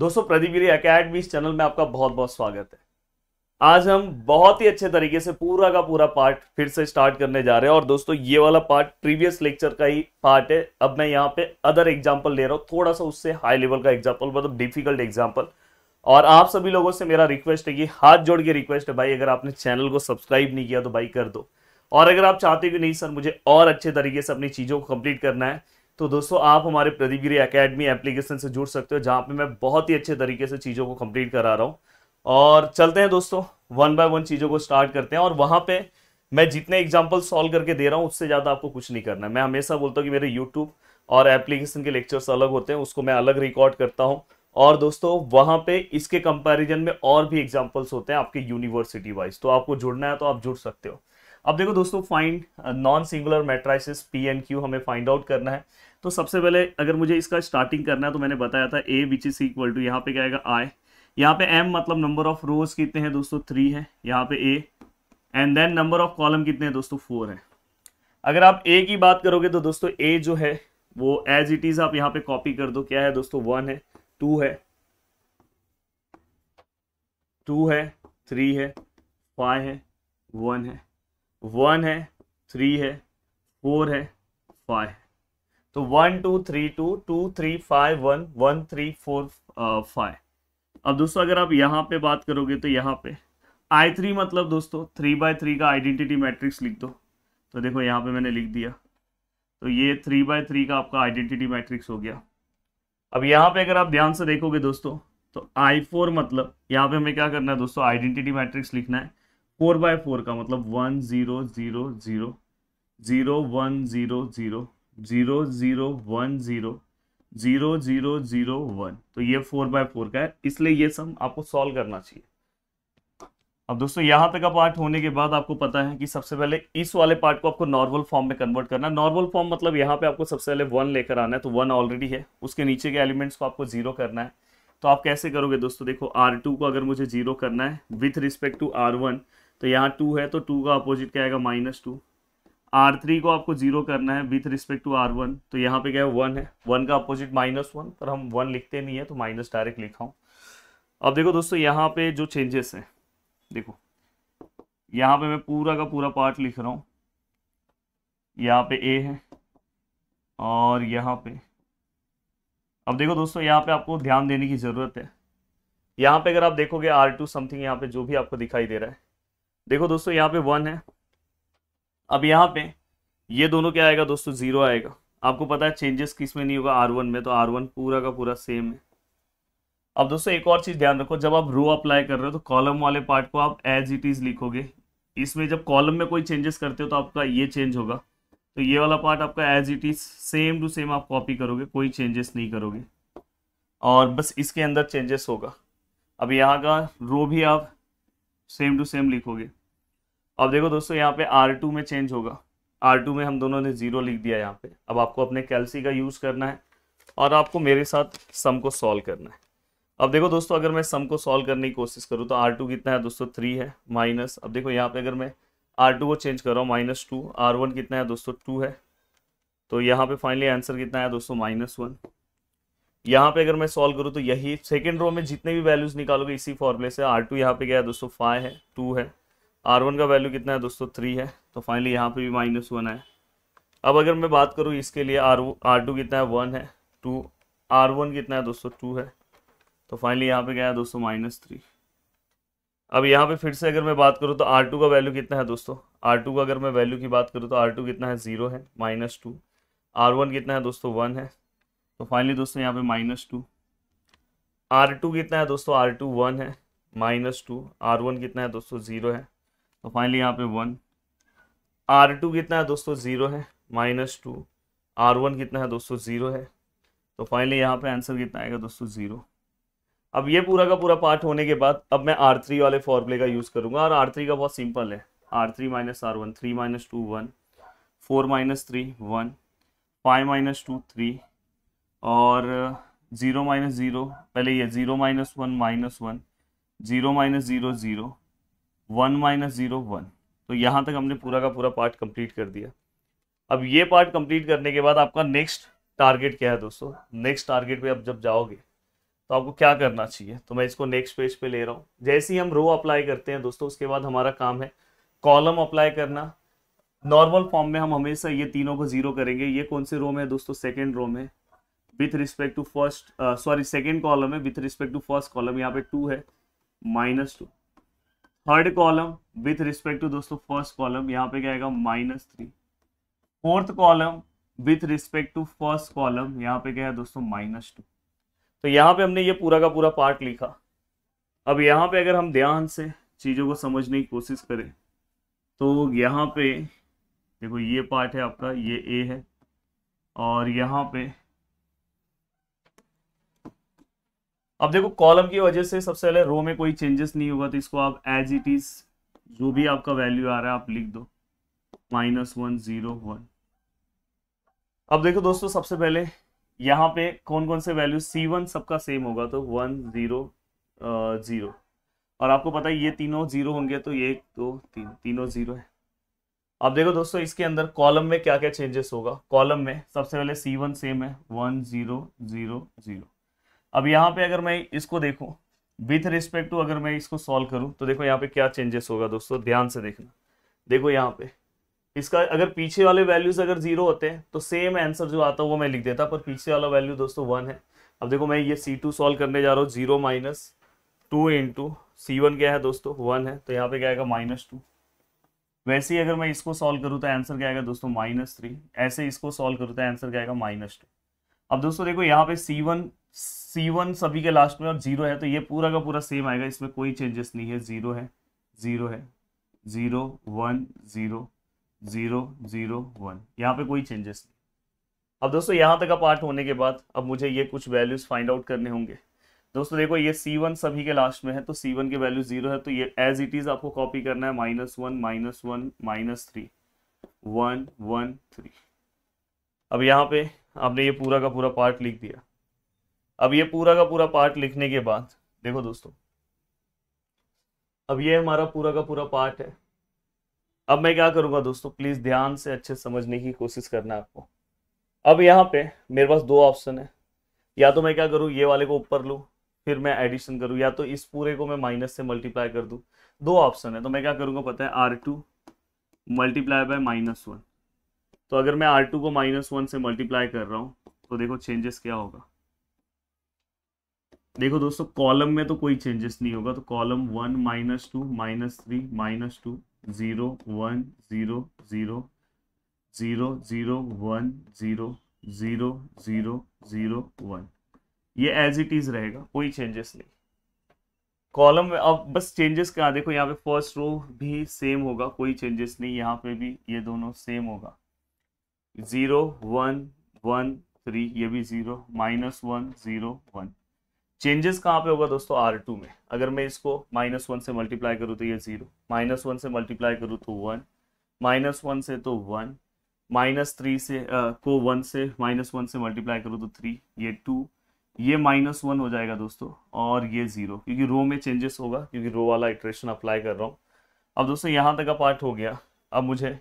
दोस्तों प्रदीप गिरी academy channel में आपका बहुत बहुत स्वागत है आज हम बहुत ही अच्छे तरीके से पूरा का पूरा पार्ट फिर से स्टार्ट करने जा रहे हैं और दोस्तों ये वाला पार्ट प्रीवियस लेक्चर का ही पार्ट है अब मैं यहाँ पे अदर एग्जाम्पल ले रहा हूँ थोड़ा सा उससे हाई लेवल का एग्जाम्पल मतलब डिफिकल्ट एग्जाम्पल और आप सभी लोगों से मेरा रिक्वेस्ट है कि हाथ जोड़ के रिक्वेस्ट है भाई अगर आपने चैनल को सब्सक्राइब नहीं किया तो भाई कर दो और अगर आप चाहते हो कि नहीं सर मुझे और अच्छे तरीके से अपनी चीज़ों को कंप्लीट करना है तो दोस्तों आप हमारे प्रदीपगिरी अकेडमी एप्लीकेशन से जुड़ सकते हो जहाँ पे मैं बहुत ही अच्छे तरीके से चीज़ों को कंप्लीट करा रहा हूँ और चलते हैं दोस्तों वन बाय वन चीज़ों को स्टार्ट करते हैं और वहाँ पे मैं जितने एग्जाम्पल सॉल्व करके दे रहा हूँ उससे ज़्यादा आपको कुछ नहीं करना है मैं हमेशा बोलता हूँ कि मेरे यूट्यूब और एप्लीकेशन के लेक्चर्स अलग होते हैं उसको मैं अलग रिकॉर्ड करता हूँ और दोस्तों वहाँ पे इसके कंपेरिजन में और भी एग्जाम्पल्स होते हैं आपके यूनिवर्सिटी वाइज तो आपको जुड़ना है तो आप जुड़ सकते हो अब देखो दोस्तों find non singular matrices P and Q हमें फाइंड आउट करना है तो सबसे पहले अगर मुझे इसका स्टार्टिंग करना है तो मैंने बताया था A which is equal to यहाँ पे क्या आएगा आई यहाँ पे एम मतलब नंबर ऑफ रोज कितने हैं दोस्तों थ्री है यहाँ पे A and then number of column कितने हैं दोस्तों फोर है अगर आप ए की बात करोगे तो दोस्तों ए जो है वो एज इट इज आप यहाँ पे कॉपी कर दो क्या है दोस्तों वन है टू है टू है थ्री है फाइव है वन है वन है थ्री है फोर है फाइव है तो one two three two two three five one one three four five अब दोस्तों अगर आप यहाँ पे बात करोगे तो यहाँ पे आई थ्री मतलब दोस्तों थ्री बाय थ्री का आइडेंटिटी मैट्रिक्स लिख दो तो देखो यहाँ पे मैंने लिख दिया तो ये थ्री बाय थ्री का आपका आइडेंटिटी मैट्रिक्स हो गया अब यहाँ पे अगर आप ध्यान से देखोगे दोस्तों तो आई फोर मतलब यहाँ पे हमें क्या करना है दोस्तों आइडेंटिटी मैट्रिक्स लिखना है फोर बाय फोर का मतलब one zero zero zero zero one zero zero zero zero one zero zero zero zero one तो ये फोर बाय फोर का है इसलिए ये सम आपको सॉल्व करना चाहिए अब दोस्तों यहां तक का पार्ट होने के बाद आपको पता है कि सबसे पहले इस वाले पार्ट को आपको नॉर्मल फॉर्म में कन्वर्ट करना है नॉर्मल फॉर्म मतलब यहाँ पे आपको सबसे पहले वन लेकर आना है तो वन ऑलरेडी है उसके नीचे के एलिमेंट्स को आपको जीरो करना है तो आप कैसे करोगे दोस्तों देखो आर टू को अगर मुझे जीरो करना है with respect to R one तो यहाँ टू है तो टू का अपोजिट क्या आएगा माइनस टू आर थ्री को आपको जीरो करना है with respect to R one तो यहाँ पे क्या है वन है वन का अपोजिट माइनस वन पर हम वन लिखते नहीं है तो माइनस डायरेक्ट लिखा हूँ अब देखो दोस्तों यहाँ पे जो चेंजेस हैं देखो यहाँ पे मैं पूरा का पूरा पार्ट लिख रहा हूँ यहाँ पे ए है और यहाँ पे अब देखो दोस्तों यहाँ पे आपको ध्यान देने की ज़रूरत है यहाँ पे अगर आप देखोगे आर टू समथिंग यहाँ पे जो भी आपको दिखाई दे रहा है देखो दोस्तों यहाँ पे वन है अब यहाँ पे ये दोनों क्या आएगा दोस्तों जीरो आएगा आपको पता है चेंजेस किस में नहीं होगा आर वन में तो आर वन पूरा का पूरा सेम है अब दोस्तों एक और चीज़ ध्यान रखो जब आप रो अप्लाई कर रहे हो तो कॉलम वाले पार्ट को आप एज इट इज़ लिखोगे इसमें जब कॉलम में कोई चेंजेस करते हो तो आपका ये चेंज होगा तो ये वाला पार्ट आपका as it is same to same आप कॉपी करोगे कोई चेंजेस नहीं करोगे और बस इसके अंदर चेंजेस होगा अब यहाँ का रो भी आप सेम टू सेम लिखोगे अब देखो दोस्तों यहाँ पे आर टू में चेंज होगा आर टू में हम दोनों ने ज़ीरो लिख दिया यहाँ पे अब आपको अपने कैलसी का यूज़ करना है और आपको मेरे साथ सम को सॉल्व करना है अब देखो दोस्तों अगर मैं सम को सॉल्व करने की कोशिश करूँ तो आर टू कितना है दोस्तों थ्री है माइनस अब देखो यहाँ पे अगर मैं आर टू को चेंज कर रहा हूँ माइनस टू आर वन कितना है दोस्तों टू है तो यहाँ पे फाइनली आंसर कितना है दोस्तों माइनस वन यहाँ पे अगर मैं सॉल्व करूँ तो यही सेकेंड रो में जितने भी वैल्यूज निकालोगे इसी फॉर्मुले से आर टू यहाँ पे गया दोस्तों फाइव है टू है आर वन का वैल्यू कितना है दोस्तों थ्री है तो फाइनली यहाँ पे भी माइनस वन है अब अगर मैं बात करूँ इसके लिए आर आर टू कितना है वन है टू आर वन कितना है दोस्तों टू है तो फाइनली यहाँ पे गया है दोस्तों माइनस थ्री अब यहाँ पे फिर से अगर मैं बात करूँ तो आर टू का वैल्यू कितना है दोस्तों आर टू का अगर मैं वैल्यू की बात करूँ तो आर टू कितना है जीरो है माइनस टू आर वन कितना है दोस्तों वन है तो फाइनली दोस्तों यहाँ पे माइनस टू आर टू कितना है दोस्तों आर टू वन है माइनस टू आर वन कितना है दोस्तों ज़ीरो है तो फाइनली यहाँ पे वन आर टू कितना है दोस्तों ज़ीरो है माइनस टू आर वन कितना है दोस्तों ज़ीरो है तो फाइनली यहाँ पे आंसर कितना आएगा दोस्तों ज़ीरो अब ये पूरा का पूरा पार्ट होने के बाद अब मैं आर थ्री वाले फॉर्मूले का यूज़ करूँगा और आर थ्री का बहुत सिंपल है R three minus R one three minus two one four minus three one five minus two three और ज़ीरो माइनस ज़ीरो पहले ये zero minus one minus one zero minus zero zero one minus zero one तो यहाँ तक हमने पूरा का पूरा पार्ट कंप्लीट कर दिया अब ये पार्ट कंप्लीट करने के बाद आपका नेक्स्ट टारगेट क्या है दोस्तों नेक्स्ट टारगेट पे आप जब जाओगे तो आपको क्या करना चाहिए तो मैं इसको नेक्स्ट पेज पे ले रहा हूँ जैसे ही हम रो अप्लाई करते हैं दोस्तों उसके बाद हमारा काम है कॉलम अप्लाई करना नॉर्मल फॉर्म में हम हमेशा ये तीनों को जीरो करेंगे ये कौन से रो में है दोस्तों सेकेंड रो में with respect to first sorry second column है with respect to first column यहाँ पे टू है minus two third column with respect to दोस्तों फर्स्ट कॉलम यहाँ पे क्या आएगा minus three fourth column with respect to first column यहाँ पे क्या है दोस्तों माइनस टू तो यहाँ पे हमने ये पूरा का पूरा पार्ट लिखा अब यहाँ पे अगर हम ध्यान से चीज़ों को समझने की कोशिश करें तो यहाँ पे देखो ये पार्ट है आपका ये ए है और यहाँ पे अब देखो कॉलम की वजह से सबसे पहले रो में कोई चेंजेस नहीं होगा तो इसको आप एज इट इज जो भी आपका वैल्यू आ रहा है आप लिख दो माइनस वन जीरो वन अब देखो दोस्तों सबसे पहले यहाँ पे कौन कौन से वैल्यू सी वन सबका सेम होगा तो वन जीरो जीरो और आपको पता है ये तीनों जीरो होंगे तो ये एक दो तो, तीन तीनों जीरो है अब देखो दोस्तों इसके अंदर कॉलम में क्या क्या चेंजेस होगा कॉलम में सबसे पहले सी वन सेम है वन जीरो जीरो जीरो अब यहाँ पे अगर मैं इसको देखूँ विथ रिस्पेक्ट टू अगर मैं इसको सॉल्व करूँ तो देखो यहाँ पे क्या चेंजेस होगा दोस्तों ध्यान से देखना देखो यहाँ पे इसका अगर पीछे वाले वैल्यूज अगर जीरो होते हैं तो सेम आंसर जो आता है वो मैं लिख देता पर पीछे वाला वैल्यू दोस्तों वन है अब देखो मैं ये सी टू सॉल्व करने जा रहा हूँ zero minus two into C one क्या है दोस्तों वन है तो यहाँ पे क्या आएगा माइनस टू वैसे ही अगर मैं इसको सॉल्व करूँ तो आंसर क्या आएगा दोस्तों माइनस थ्री ऐसे इसको सॉल्व करूँ तो आंसर क्या आएगा माइनस टू अब दोस्तों देखो यहाँ पे सी वन सी वन सभी के लास्ट में और जीरो है तो ये पूरा का पूरा सेम आएगा इसमें कोई चेंजेस नहीं है जीरो है जीरो है zero one zero zero zero one यहाँ पे कोई चेंजेस नहीं अब दोस्तों यहाँ तक का पार्ट होने के बाद अब मुझे ये कुछ वैल्यूज फाइंड आउट करने होंगे दोस्तों देखो ये सी वन सभी के लास्ट में है तो सी वन के वैल्यू जीरो है तो ये एज इट इज आपको कॉपी करना है minus one minus one minus three one one three अब यहाँ पे आपने ये पूरा का पूरा पार्ट लिख दिया अब ये पूरा का पूरा पार्ट लिखने के बाद देखो दोस्तों अब ये हमारा पूरा का पूरा पार्ट है अब मैं क्या करूंगा दोस्तों प्लीज़ ध्यान से अच्छे समझने की कोशिश करना आपको अब यहाँ पे मेरे पास दो ऑप्शन है या तो मैं क्या करूँ ये वाले को ऊपर लूँ फिर मैं एडिशन करूँ या तो इस पूरे को मैं माइनस से मल्टीप्लाई कर दूँ दो ऑप्शन है तो मैं क्या करूँगा पता है R two multiply by minus one तो अगर मैं आर टू को माइनस वन से मल्टीप्लाई कर रहा हूँ तो देखो चेंजेस क्या होगा देखो दोस्तों कॉलम में तो कोई चेंजेस नहीं होगा तो column one minus two minus three minus two zero one zero zero zero zero one zero zero zero zero one ये एज इट इज रहेगा कोई चेंजेस नहीं कॉलम में अब बस चेंजेस क्या देखो यहाँ पे फर्स्ट रो भी सेम होगा कोई चेंजेस नहीं यहाँ पे भी ये दोनों सेम होगा जीरो वन वन थ्री ये भी zero minus one zero one changes कहाँ पे होगा दोस्तों आर टू में अगर मैं इसको माइनस वन से मल्टीप्लाई करूँ तो ये जीरो माइनस वन से मल्टीप्लाई करूँ तो वन माइनस वन से तो वन माइनस थ्री से आ, को वन से माइनस वन से मल्टीप्लाई करूँ तो थ्री ये टू ये माइनस वन हो जाएगा दोस्तों और ये जीरो क्योंकि रो में चेंजेस होगा क्योंकि रो वाला इटरेशन अप्लाई कर रहा हूँ अब दोस्तों यहाँ तक का पार्ट हो गया अब मुझे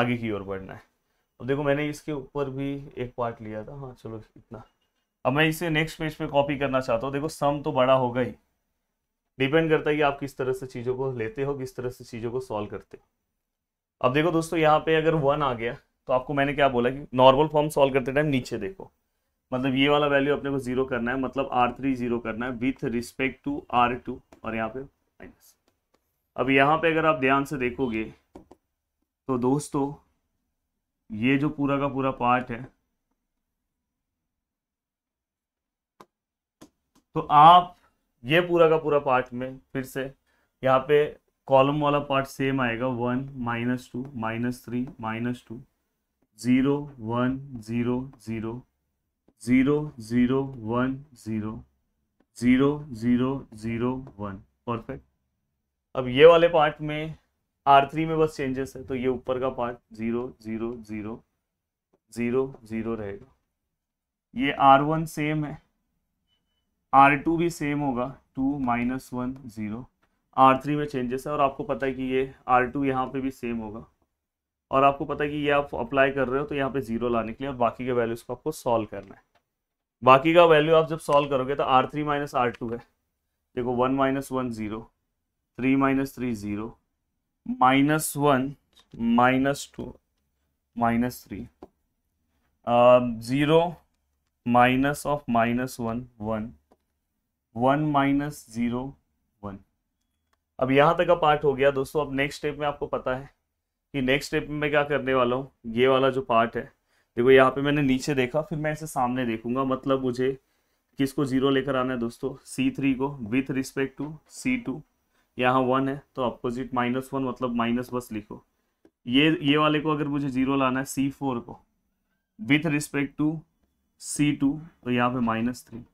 आगे की ओर बढ़ना है अब देखो मैंने इसके ऊपर भी एक पार्ट लिया था हाँ चलो इतना अब मैं इसे नेक्स्ट पेज पे कॉपी करना चाहता हूँ देखो सम तो बड़ा होगा ही डिपेंड करता है कि आप किस तरह से चीज़ों को लेते हो किस तरह से चीज़ों को सॉल्व करते हो अब देखो दोस्तों यहाँ पे अगर वन आ गया तो आपको मैंने क्या बोला कि नॉर्मल फॉर्म सॉल्व करते टाइम नीचे देखो मतलब ये वाला वैल्यू अपने को जीरो करना है मतलब आर थ्री जीरो करना है with respect to R two और यहाँ पे माइनस अब यहाँ पे अगर आप ध्यान से देखोगे तो दोस्तों ये जो पूरा का पूरा पार्ट है तो आप ये पूरा का पूरा पार्ट में फिर से यहाँ पे कॉलम वाला पार्ट सेम आएगा one minus two minus three minus two zero one zero zero zero zero one zero zero zero zero one perfect अब ये वाले पार्ट में आर थ्री में बस चेंजेस है तो ये ऊपर का part zero zero zero zero zero रहेगा ये आर वन सेम है आर टू भी सेम होगा two minus one zero R three में चेंजेस है और आपको पता है कि ये आर टू यहाँ पर भी सेम होगा और आपको पता है कि ये आप अप्लाई कर रहे हो तो यहाँ पे जीरो लाने के लिए और बाकी के वैल्यूज को आपको सॉल्व करना है बाकी का वैल्यू आप जब सॉल्व करोगे तो R three minus R two है देखो one minus one zero three minus three zero minus one minus two minus three zero minus of minus one one one minus zero one अब यहाँ तक का पार्ट हो गया दोस्तों अब नेक्स्ट स्टेप में आपको पता है कि नेक्स्ट स्टेप में मैं क्या करने वाला हूँ ये वाला जो पार्ट है देखो यहाँ पे मैंने नीचे देखा फिर मैं इसे सामने देखूंगा मतलब मुझे किसको जीरो लेकर आना है दोस्तों सी थ्री को with respect to C two यहाँ वन है तो अपोजिट माइनस वन मतलब माइनस बस लिखो ये ये वाले को अगर मुझे जीरो लाना है सी फोर को with respect to C two तो यहाँ पे माइनस थ्री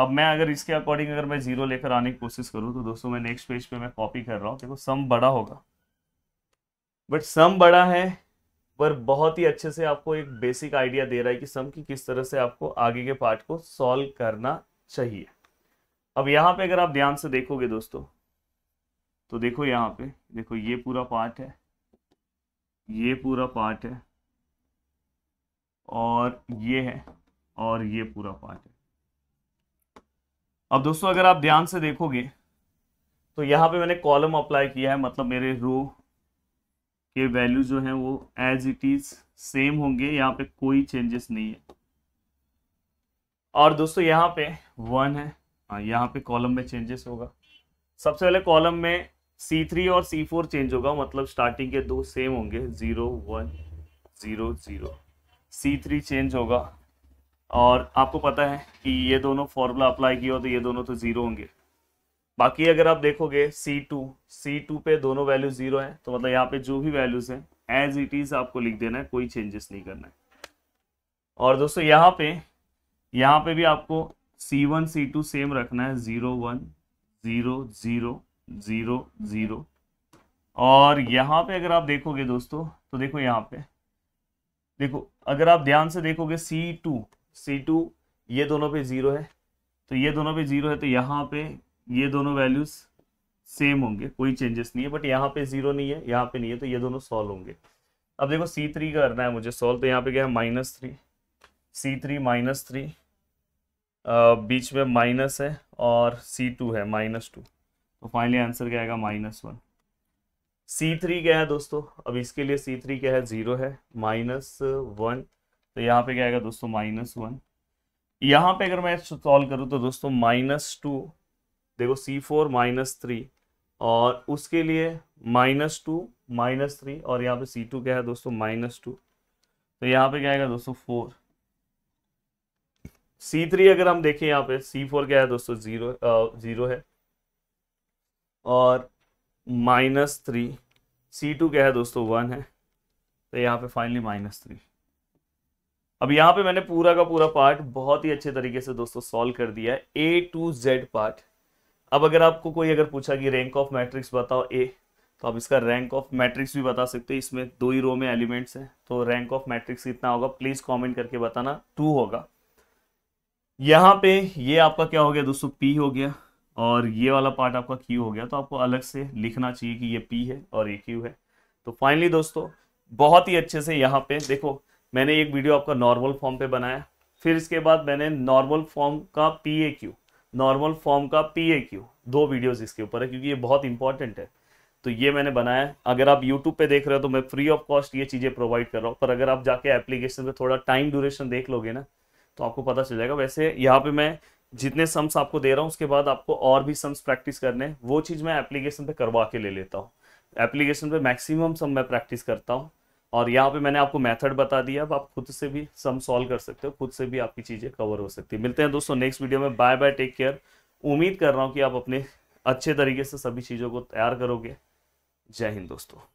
अब मैं अगर इसके अकॉर्डिंग अगर मैं जीरो लेकर आने की कोशिश करूँ तो दोस्तों मैं नेक्स्ट पेज पे मैं कॉपी कर रहा हूँ देखो सम बड़ा होगा बट सम बड़ा है पर बहुत ही अच्छे से आपको एक बेसिक आइडिया दे रहा है कि सम की किस तरह से आपको आगे के पार्ट को सॉल्व करना चाहिए अब यहाँ पे अगर आप ध्यान से देखोगे दोस्तों तो देखो यहाँ पे देखो ये पूरा पार्ट है ये पूरा पार्ट है और ये है और ये पूरा पार्ट है अब दोस्तों अगर आप ध्यान से देखोगे तो यहाँ पे मैंने कॉलम अप्लाई किया है मतलब मेरे रो के वैल्यू जो है वो एज इट इज सेम होंगे यहाँ पे कोई चेंजेस नहीं है और दोस्तों यहाँ पे वन है हाँ यहाँ पे कॉलम में चेंजेस होगा सबसे पहले कॉलम में सी थ्री और सी फोर चेंज होगा मतलब स्टार्टिंग के दो सेम होंगे zero one zero zero C three change होगा और आपको पता है कि ये दोनों फॉर्मूला अप्लाई किया हो तो ये दोनों तो ज़ीरो होंगे बाकी अगर आप देखोगे सी टू सी टू पे दोनों वैल्यू ज़ीरो है तो मतलब यहाँ पे जो भी वैल्यूज़ हैं एज इट इज़ आपको लिख देना है कोई चेंजेस नहीं करना है और दोस्तों यहाँ पे यहाँ पे भी आपको C one C two same रखना है zero one zero zero zero zero और यहाँ पे अगर आप देखोगे दोस्तों तो देखो यहाँ पे देखो अगर आप ध्यान से देखोगे सी टू सी टू ये दोनों पे ज़ीरो है तो ये दोनों पे ज़ीरो है तो यहाँ पे ये दोनों वैल्यूज़ सेम होंगे कोई चेंजेस नहीं है बट यहाँ पे ज़ीरो नहीं है यहाँ पे नहीं है तो ये दोनों सॉल्व होंगे अब देखो सी थ्री करना है मुझे सॉल्व तो यहाँ पे क्या है minus three C three minus three बीच में माइनस है और सी टू है माइनस टू तो फाइनली आंसर क्या आएगा माइनस वन सी थ्री क्या है दोस्तों अब इसके लिए सी थ्री क्या है ज़ीरो है माइनस वन तो यहाँ पे क्या आएगा दोस्तों माइनस वन यहाँ पे अगर मैं सॉल्व करूँ तो दोस्तों माइनस टू देखो सी फोर माइनस थ्री और उसके लिए माइनस टू माइनस थ्री और यहाँ पे सी टू क्या है दोस्तों माइनस टू तो यहाँ पे क्या आएगा दोस्तों फोर सी थ्री अगर हम देखें यहाँ पे सी फोर क्या है दोस्तों जीरो जीरो है और माइनस थ्री सी टू क्या है दोस्तों वन है तो यहाँ पे फाइनली माइनस थ्री अब यहाँ पे मैंने पूरा का पूरा पार्ट बहुत ही अच्छे तरीके से दोस्तों सॉल्व कर दिया है ए टू जेड पार्ट अब अगर आपको कोई अगर पूछा कि रैंक ऑफ मैट्रिक्स बताओ ए तो आप इसका रैंक ऑफ मैट्रिक्स भी बता सकते हैं इसमें दो ही रो में एलिमेंट्स हैं तो रैंक ऑफ मैट्रिक्स कितना होगा प्लीज कमेंट करके बताना टू होगा यहाँ पे ये आपका क्या हो गया दोस्तों पी हो गया और ये वाला पार्ट आपका क्यू हो गया तो आपको अलग से लिखना चाहिए कि ये पी है और ये क्यू है तो फाइनली दोस्तों बहुत ही अच्छे से यहाँ पे देखो मैंने एक वीडियो आपका नॉर्मल फॉर्म पे बनाया फिर इसके बाद मैंने नॉर्मल फॉर्म का P A Q normal form का पी ए क्यू दो वीडियोज इसके ऊपर है क्योंकि ये बहुत इंपॉर्टेंट है तो ये मैंने बनाया अगर आप यूट्यूब पे देख रहे हो तो मैं फ्री ऑफ कॉस्ट ये चीज़ें प्रोवाइड कर रहा हूँ पर अगर आप जाके एप्लीकेशन पे थोड़ा टाइम ड्यूरेशन देख लोगे ना तो आपको पता चल जाएगा वैसे यहाँ पे मैं जितने सम्स आपको दे रहा हूँ उसके बाद आपको और भी सम्स प्रैक्टिस करने वो चीज़ मैं एप्लीकेशन पे करवा के ले लेता हूँ एप्लीकेशन पे मैक्सिमम सम मैं प्रैक्टिस करता हूँ और यहाँ पे मैंने आपको मेथड बता दिया अब आप खुद से भी सम सॉल्व कर सकते हो खुद से भी आपकी चीज़ें कवर हो सकती है मिलते हैं दोस्तों नेक्स्ट वीडियो में बाय बाय टेक केयर उम्मीद कर रहा हूँ कि आप अपने अच्छे तरीके से सभी चीज़ों को तैयार करोगे जय हिंद दोस्तों